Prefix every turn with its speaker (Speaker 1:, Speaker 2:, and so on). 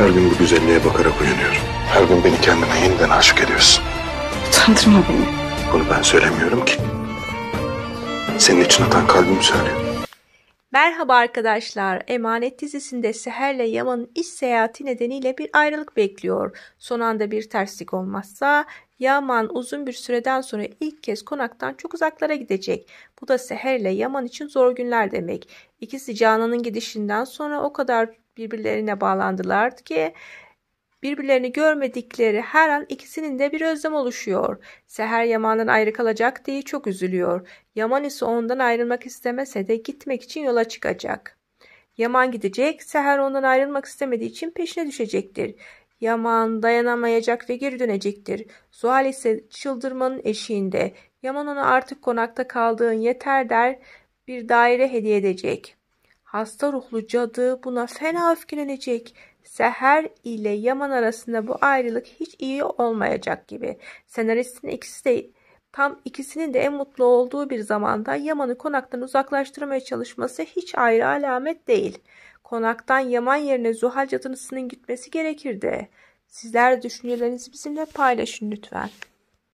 Speaker 1: Her gün bu güzelliğe bakarak uyanıyorum. Her gün beni kendime yeniden aşık ediyorsun. Utandırma beni. Bunu ben söylemiyorum ki. Senin için atan kalbim söylüyor. Merhaba arkadaşlar. Emanet dizisinde Seher'le Yaman'ın iş seyahati nedeniyle bir ayrılık bekliyor. Son anda bir terslik olmazsa Yaman uzun bir süreden sonra ilk kez konaktan çok uzaklara gidecek. Bu da Seher ile Yaman için zor günler demek. İkisi Canan'ın gidişinden sonra o kadar birbirlerine bağlandılar ki birbirlerini görmedikleri her an ikisinin de bir özlem oluşuyor. Seher Yaman'dan ayrı kalacak diye çok üzülüyor. Yaman ise ondan ayrılmak istemese de gitmek için yola çıkacak. Yaman gidecek, Seher ondan ayrılmak istemediği için peşine düşecektir. Yaman dayanamayacak ve geri dönecektir. Zuhal ise çıldırmanın eşiğinde. Yaman ona artık konakta kaldığın yeter der, bir daire hediye edecek. Hasta ruhlu cadı buna fena öfkelenecek. Seher ile Yaman arasında bu ayrılık hiç iyi olmayacak gibi. Senaristin ikisi de tam ikisinin de en mutlu olduğu bir zamanda Yaman'ı konaktan uzaklaştırmaya çalışması hiç ayrı alamet değil. Konaktan Yaman yerine Zuhal cadısının gitmesi gerekirdi. Sizler düşüncelerinizi bizimle paylaşın lütfen.